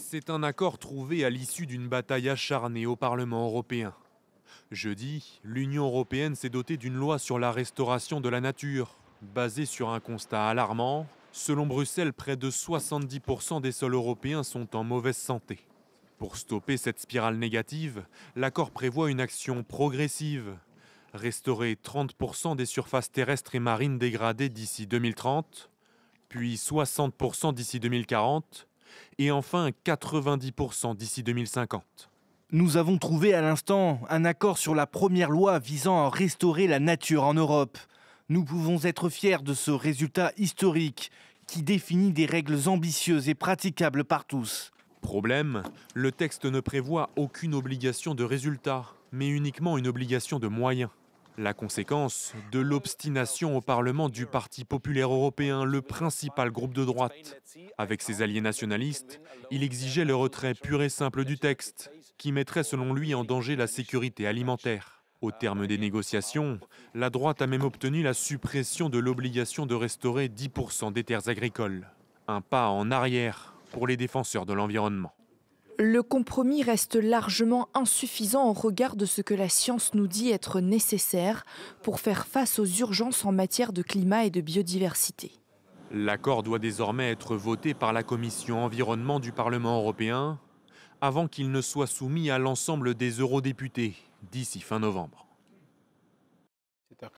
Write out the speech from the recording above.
C'est un accord trouvé à l'issue d'une bataille acharnée au Parlement européen. Jeudi, l'Union européenne s'est dotée d'une loi sur la restauration de la nature, basée sur un constat alarmant. Selon Bruxelles, près de 70% des sols européens sont en mauvaise santé. Pour stopper cette spirale négative, l'accord prévoit une action progressive. Restaurer 30% des surfaces terrestres et marines dégradées d'ici 2030, puis 60% d'ici 2040, et enfin 90% d'ici 2050. Nous avons trouvé à l'instant un accord sur la première loi visant à restaurer la nature en Europe. Nous pouvons être fiers de ce résultat historique qui définit des règles ambitieuses et praticables par tous. Problème, le texte ne prévoit aucune obligation de résultat, mais uniquement une obligation de moyens. La conséquence de l'obstination au Parlement du Parti populaire européen, le principal groupe de droite. Avec ses alliés nationalistes, il exigeait le retrait pur et simple du texte, qui mettrait selon lui en danger la sécurité alimentaire. Au terme des négociations, la droite a même obtenu la suppression de l'obligation de restaurer 10% des terres agricoles. Un pas en arrière pour les défenseurs de l'environnement le compromis reste largement insuffisant au regard de ce que la science nous dit être nécessaire pour faire face aux urgences en matière de climat et de biodiversité. L'accord doit désormais être voté par la Commission environnement du Parlement européen avant qu'il ne soit soumis à l'ensemble des eurodéputés d'ici fin novembre.